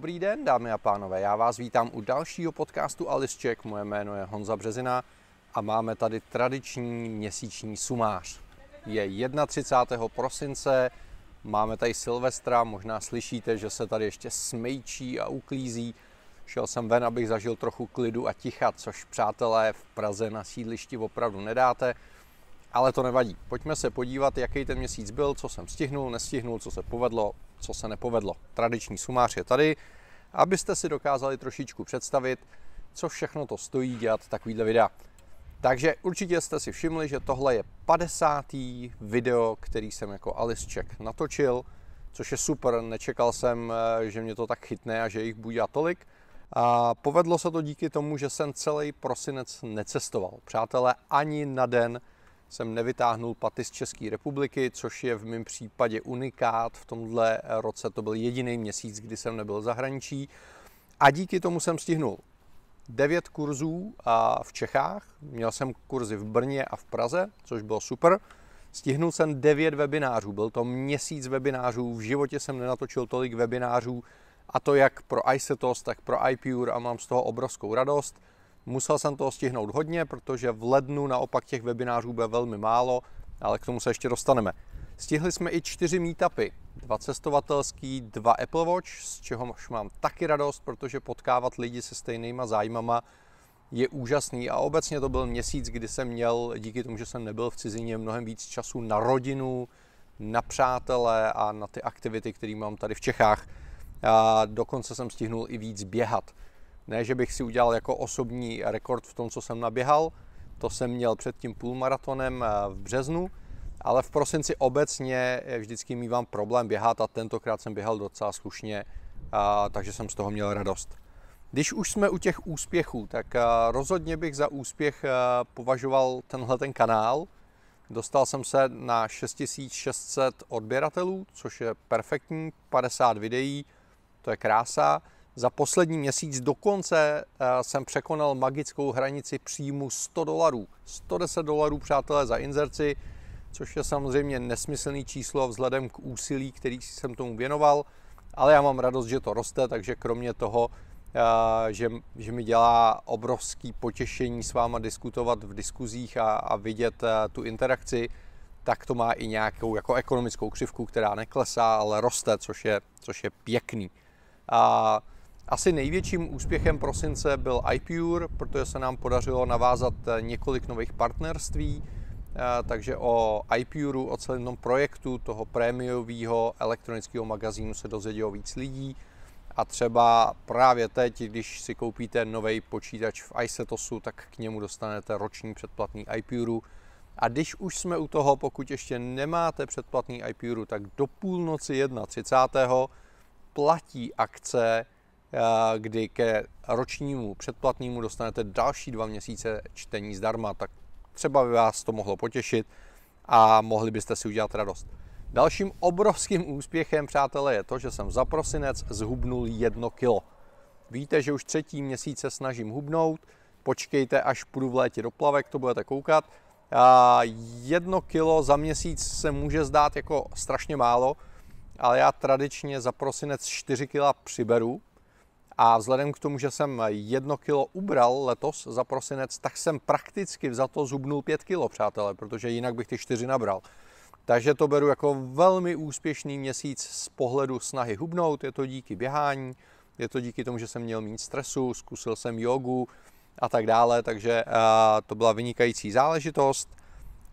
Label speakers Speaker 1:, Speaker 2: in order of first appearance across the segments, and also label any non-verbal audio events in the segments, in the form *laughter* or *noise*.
Speaker 1: Dobrý den, dámy a pánové, já vás vítám u dalšího podcastu Alice Check. Moje jméno je Honza Březina a máme tady tradiční měsíční sumář. Je 31. prosince, máme tady Silvestra, možná slyšíte, že se tady ještě smejčí a uklízí. Šel jsem ven, abych zažil trochu klidu a ticha, což přátelé v Praze na sídlišti opravdu nedáte. Ale to nevadí. Pojďme se podívat, jaký ten měsíc byl, co jsem stihnul, nestihnul, co se povedlo, co se nepovedlo. Tradiční sumář je tady, abyste si dokázali trošičku představit, co všechno to stojí dělat takovýhle videa. Takže určitě jste si všimli, že tohle je 50. video, který jsem jako Alisček natočil, což je super, nečekal jsem, eh, že mě to tak chytne a že jich bude a tolik. A povedlo se to díky tomu, že jsem celý prosinec necestoval. Přátelé, ani na den jsem nevytáhnul paty z České republiky, což je v mém případě unikát. V tomhle roce to byl jediný měsíc, kdy jsem nebyl v zahraničí. A díky tomu jsem stihnul 9 kurzů v Čechách, měl jsem kurzy v Brně a v Praze, což bylo super. Stihnul jsem 9 webinářů, byl to měsíc webinářů, v životě jsem nenatočil tolik webinářů, a to jak pro iSetos, tak pro iPure a mám z toho obrovskou radost. Musel jsem toho stihnout hodně, protože v lednu naopak těch webinářů bude velmi málo, ale k tomu se ještě dostaneme. Stihli jsme i čtyři meetupy. Dva cestovatelský, dva Apple Watch, z už mám taky radost, protože potkávat lidi se stejnýma zájmama je úžasný a obecně to byl měsíc, kdy jsem měl, díky tomu, že jsem nebyl v cizině, mnohem víc času na rodinu, na přátele a na ty aktivity, které mám tady v Čechách. A dokonce jsem stihnul i víc běhat. Ne, že bych si udělal jako osobní rekord v tom, co jsem naběhal, to jsem měl před tím půlmaratonem eh, v březnu, ale v prosinci obecně vždycky mývám problém běhat a tentokrát jsem běhal docela slušně, eh, takže jsem z toho měl radost. Když už jsme u těch úspěchů, tak eh, rozhodně bych za úspěch považoval tenhle ten kanál. Dostal jsem se na 6600 odběratelů, což je perfektní, 50 videí, to je krása. Za poslední měsíc dokonce eh, jsem překonal magickou hranici příjmu 100 dolarů. 110 dolarů, přátelé, za inzerci, což je samozřejmě nesmyslný číslo vzhledem k úsilí, který jsem tomu věnoval, ale já mám radost, že to roste, takže kromě toho, eh, že, že mi dělá obrovský potěšení s váma diskutovat v diskuzích a, a vidět eh, tu interakci, tak to má i nějakou jako ekonomickou křivku, která neklesá, ale roste, což je, což je pěkný. A asi největším úspěchem prosince byl iPure, protože se nám podařilo navázat eh, několik nových partnerství, eh, takže o IPURU, o celém tom projektu toho prémiového elektronického magazínu se dozvědělo víc lidí. A třeba právě teď, když si koupíte nový počítač v iSetosu, tak k němu dostanete roční předplatný IPURU. A když už jsme u toho, pokud ještě nemáte předplatný IPURU, tak do půlnoci 1.30. platí akce kdy ke ročnímu předplatnému dostanete další dva měsíce čtení zdarma, tak třeba by vás to mohlo potěšit a mohli byste si udělat radost. Dalším obrovským úspěchem, přátelé, je to, že jsem za prosinec zhubnul jedno kilo. Víte, že už třetí měsíce snažím hubnout, počkejte, až půjdu v létě do plavek, to budete koukat. A jedno kilo za měsíc se může zdát jako strašně málo, ale já tradičně za prosinec 4 kila přiberu, a vzhledem k tomu, že jsem jedno kilo ubral letos za prosinec, tak jsem prakticky za to zubnul pět kilo, přátelé, protože jinak bych ty čtyři nabral. Takže to beru jako velmi úspěšný měsíc z pohledu snahy hubnout. Je to díky běhání, je to díky tomu, že jsem měl méně stresu, zkusil jsem jogu a tak dále, takže eh, to byla vynikající záležitost.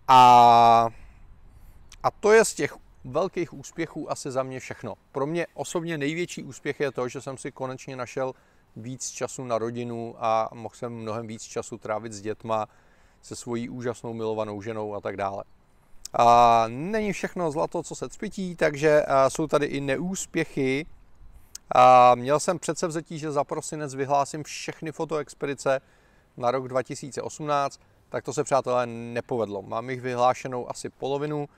Speaker 1: A, a to je z těch velkých úspěchů asi za mě všechno. Pro mě osobně největší úspěch je to, že jsem si konečně našel víc času na rodinu a mohl jsem mnohem víc času trávit s dětma, se svojí úžasnou milovanou ženou a tak dále. A není všechno zlato, co se cpití, takže jsou tady i neúspěchy. A měl jsem přece vzetí, že za prosinec vyhlásím všechny fotoexpedice na rok 2018, tak to se přátelé nepovedlo. Mám jich vyhlášenou asi polovinu,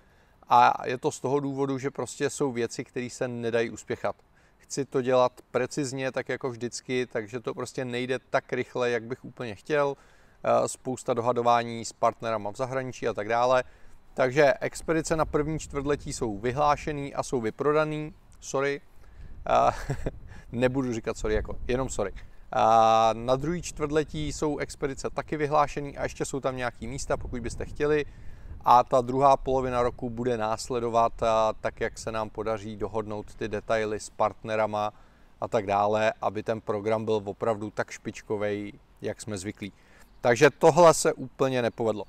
Speaker 1: a je to z toho důvodu, že prostě jsou věci, které se nedají uspěchat. Chci to dělat precizně, tak jako vždycky, takže to prostě nejde tak rychle, jak bych úplně chtěl. Eh, spousta dohadování s partnerama v zahraničí a tak dále. Takže expedice na první čtvrtletí jsou vyhlášený a jsou vyprodaný. Sorry. Eh, *laughs* nebudu říkat sorry, jako jenom sorry. A eh, na druhý čtvrtletí jsou expedice taky vyhlášený a ještě jsou tam nějaký místa, pokud byste chtěli a ta druhá polovina roku bude následovat tak, jak se nám podaří dohodnout ty detaily s partnerama a tak dále, aby ten program byl opravdu tak špičkový, jak jsme zvyklí. Takže tohle se úplně nepovedlo.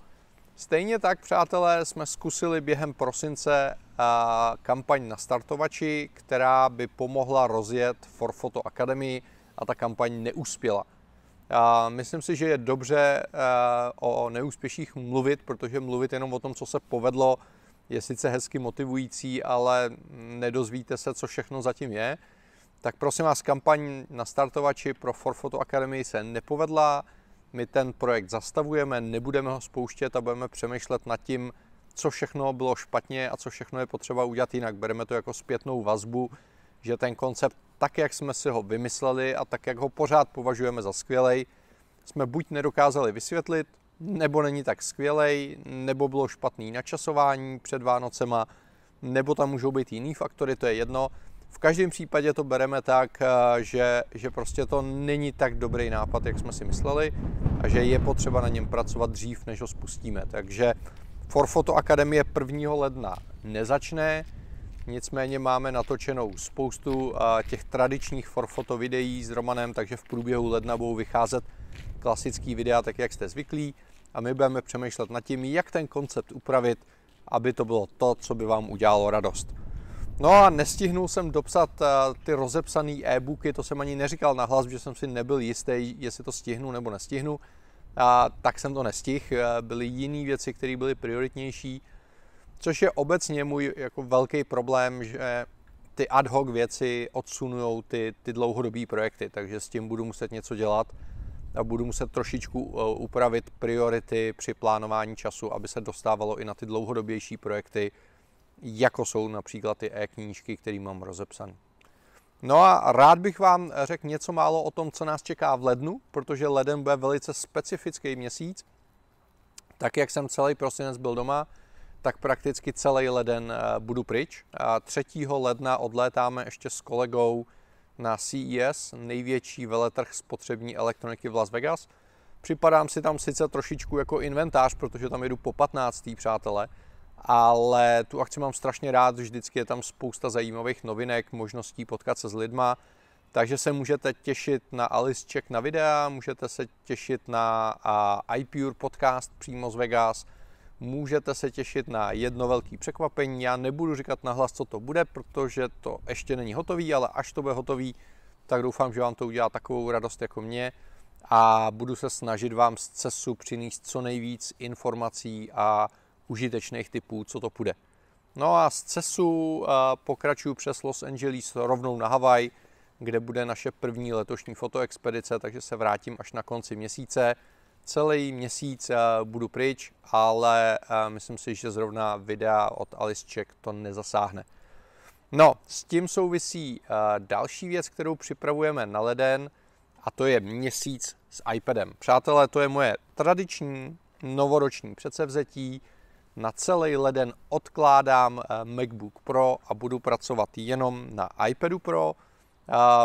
Speaker 1: Stejně tak, přátelé, jsme zkusili během prosince kampaň na startovači, která by pomohla rozjet Forfoto Akademii a ta kampaň neuspěla. Myslím si, že je dobře eh, o neúspěších mluvit, protože mluvit jenom o tom, co se povedlo, je sice hezky motivující, ale nedozvíte se, co všechno zatím je. Tak prosím vás, kampaň na startovači pro Forfoto Academy se nepovedla. My ten projekt zastavujeme, nebudeme ho spouštět a budeme přemýšlet nad tím, co všechno bylo špatně a co všechno je potřeba udělat jinak. Bereme to jako zpětnou vazbu, že ten koncept tak, jak jsme si ho vymysleli a tak, jak ho pořád považujeme za skvělej, jsme buď nedokázali vysvětlit, nebo není tak skvělej, nebo bylo špatný načasování před Vánocema, nebo tam můžou být jiný faktory, to je jedno. V každém případě to bereme tak, eh, že, že prostě to není tak dobrý nápad, jak jsme si mysleli a že je potřeba na něm pracovat dřív, než ho spustíme. Takže Forfoto Akademie 1. ledna nezačne, nicméně máme natočenou spoustu těch tradičních forfoto videí s Romanem, takže v průběhu ledna budou vycházet klasický videa, tak jak jste zvyklí a my budeme přemýšlet nad tím, jak ten koncept upravit, aby to bylo to, co by vám udělalo radost. No a nestihnul jsem dopsat ty rozepsané e-booky, to jsem ani neříkal nahlas, že jsem si nebyl jistý, jestli to stihnu nebo nestihnu. A tak jsem to nestihl, byly jiné věci, které byly prioritnější, Což je obecně můj jako velký problém, že ty ad hoc věci odsunují ty, ty dlouhodobé projekty, takže s tím budu muset něco dělat a budu muset trošičku eh, upravit priority při plánování času, aby se dostávalo i na ty dlouhodobější projekty, jako jsou například ty e-knížky, které mám rozepsané. No a rád bych vám řekl něco málo o tom, co nás čeká v lednu, protože leden bude velice specifický měsíc. Tak jak jsem celý prosinec byl doma, tak prakticky celý leden eh, budu pryč. A 3. ledna odlétáme ještě s kolegou na CES, největší veletrh spotřební elektroniky v Las Vegas. Připadám si tam sice trošičku jako inventář, protože tam jedu po 15. přátelé, ale tu akci mám strašně rád, vždycky je tam spousta zajímavých novinek, možností potkat se s lidma, takže se můžete těšit na Alice Check na videa, můžete se těšit na iPure podcast přímo z Vegas, můžete se těšit na jedno velké překvapení. Já nebudu říkat nahlas, co to bude, protože to ještě není hotový, ale až to bude hotový, tak doufám, že vám to udělá takovou radost jako mě a budu se snažit vám z CESu přinést co nejvíc informací a užitečných typů, co to bude. No a z CESu eh, pokračuju přes Los Angeles rovnou na Havaj, kde bude naše první letošní fotoexpedice, takže se vrátím až na konci měsíce celý měsíc eh, budu pryč, ale eh, myslím si, že zrovna videa od Alice Czech to nezasáhne. No, s tím souvisí eh, další věc, kterou připravujeme na leden, a to je měsíc s iPadem. Přátelé, to je moje tradiční novoroční předsevzetí. Na celý leden odkládám MacBook Pro a budu pracovat jenom na iPadu Pro.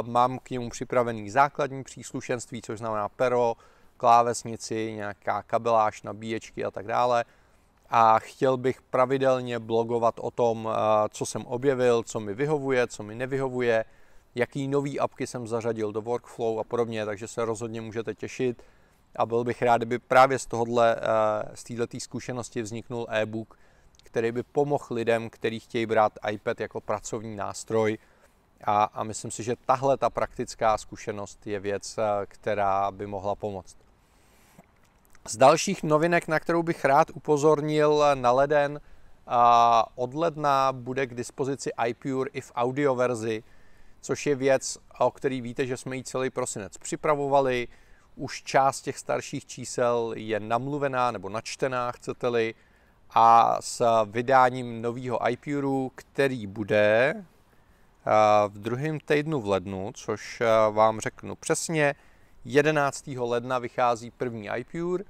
Speaker 1: Mám k němu připravený základní příslušenství, což znamená pero, klávesnici, nějaká kabeláž, nabíječky a tak dále. A chtěl bych pravidelně blogovat o tom, eh, co jsem objevil, co mi vyhovuje, co mi nevyhovuje, jaký nový apky jsem zařadil do workflow a podobně, takže se rozhodně můžete těšit. A byl bych rád, kdyby právě z tohohle, eh, z této zkušenosti vzniknul e-book, který by pomohl lidem, kteří chtějí brát iPad jako pracovní nástroj. A, a myslím si, že tahle ta praktická zkušenost je věc, eh, která by mohla pomoct. Z dalších novinek, na kterou bych rád upozornil na leden, od ledna bude k dispozici iPure i v audio verzi, což je věc, o který víte, že jsme ji celý prosinec připravovali. Už část těch starších čísel je namluvená nebo načtená, chcete-li, a s vydáním nového iPure, který bude eh, v druhém týdnu v lednu, což eh, vám řeknu přesně, 11. ledna vychází první iPure,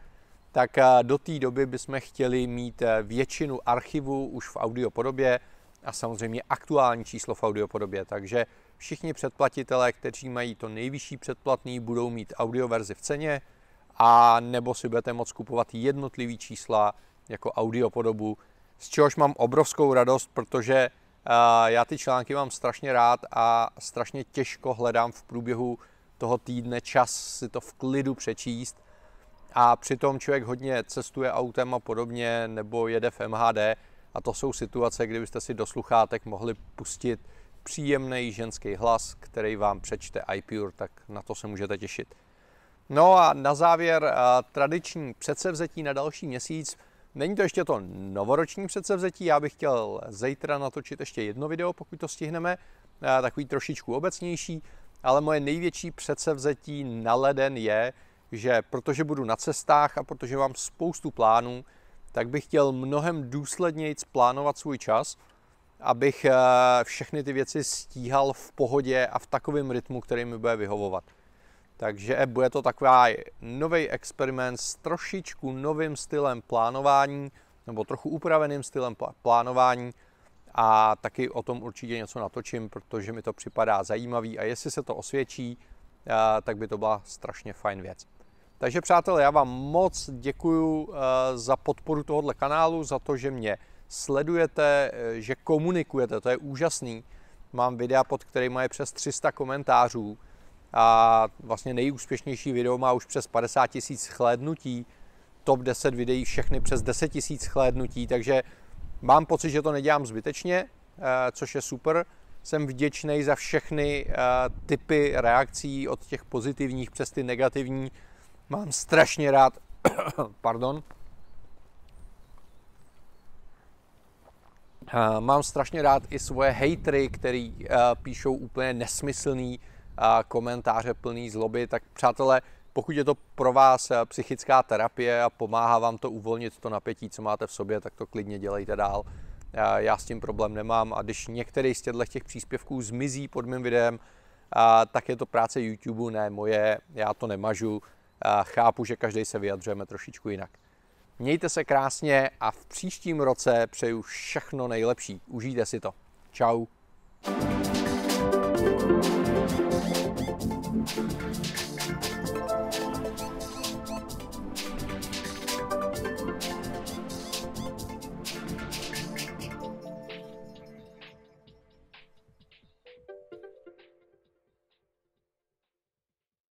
Speaker 1: tak eh, do té doby bychom chtěli mít eh, většinu archivu už v audiopodobě a samozřejmě aktuální číslo v audiopodobě. Takže všichni předplatitelé, kteří mají to nejvyšší předplatný, budou mít audioverzi v ceně a nebo si budete moct kupovat jednotlivý čísla jako audiopodobu, z čehož mám obrovskou radost, protože eh, já ty články mám strašně rád a strašně těžko hledám v průběhu toho týdne čas si to v klidu přečíst. A přitom člověk hodně cestuje autem a podobně, nebo jede v MHD. A to jsou situace, kdy byste si do sluchátek mohli pustit příjemný ženský hlas, který vám přečte iPure, tak na to se můžete těšit. No a na závěr tradiční předsevzetí na další měsíc. Není to ještě to novoroční předsevzetí, já bych chtěl zítra natočit ještě jedno video, pokud to stihneme, takový trošičku obecnější ale moje největší předsevzetí na leden je, že protože budu na cestách a protože mám spoustu plánů, tak bych chtěl mnohem důsledněji plánovat svůj čas, abych eh, všechny ty věci stíhal v pohodě a v takovém rytmu, který mi bude vyhovovat. Takže eh, bude to takový nový experiment s trošičku novým stylem plánování, nebo trochu upraveným stylem plánování, a taky o tom určitě něco natočím, protože mi to připadá zajímavý a jestli se to osvědčí, eh, tak by to byla strašně fajn věc. Takže přátelé, já vám moc děkuju eh, za podporu tohoto kanálu, za to, že mě sledujete, eh, že komunikujete, to je úžasný. Mám videa, pod kterými je přes 300 komentářů a vlastně nejúspěšnější video má už přes 50 tisíc chlédnutí, top 10 videí všechny přes 10 tisíc chlédnutí, takže Mám pocit, že to nedělám zbytečně, eh, což je super. Jsem vděčný za všechny eh, typy reakcí od těch pozitivních přes ty negativní. Mám strašně rád, *coughs* pardon, eh, Mám strašně rád i svoje hejtry, který píšou úplně nesmyslný komentáře plný zloby, tak přátelé, pokud je to pro vás eh, psychická terapie a pomáhá vám to uvolnit to napětí, co máte v sobě, tak to klidně dělejte dál. Já s tím problém nemám a když některý z těch příspěvků zmizí pod mým videem, tak je to práce YouTube, ne moje, já to nemažu. Chápu, že každý se vyjadřujeme trošičku jinak. Mějte se krásně a v příštím roce přeju všechno nejlepší. Užijte si to. Ciao.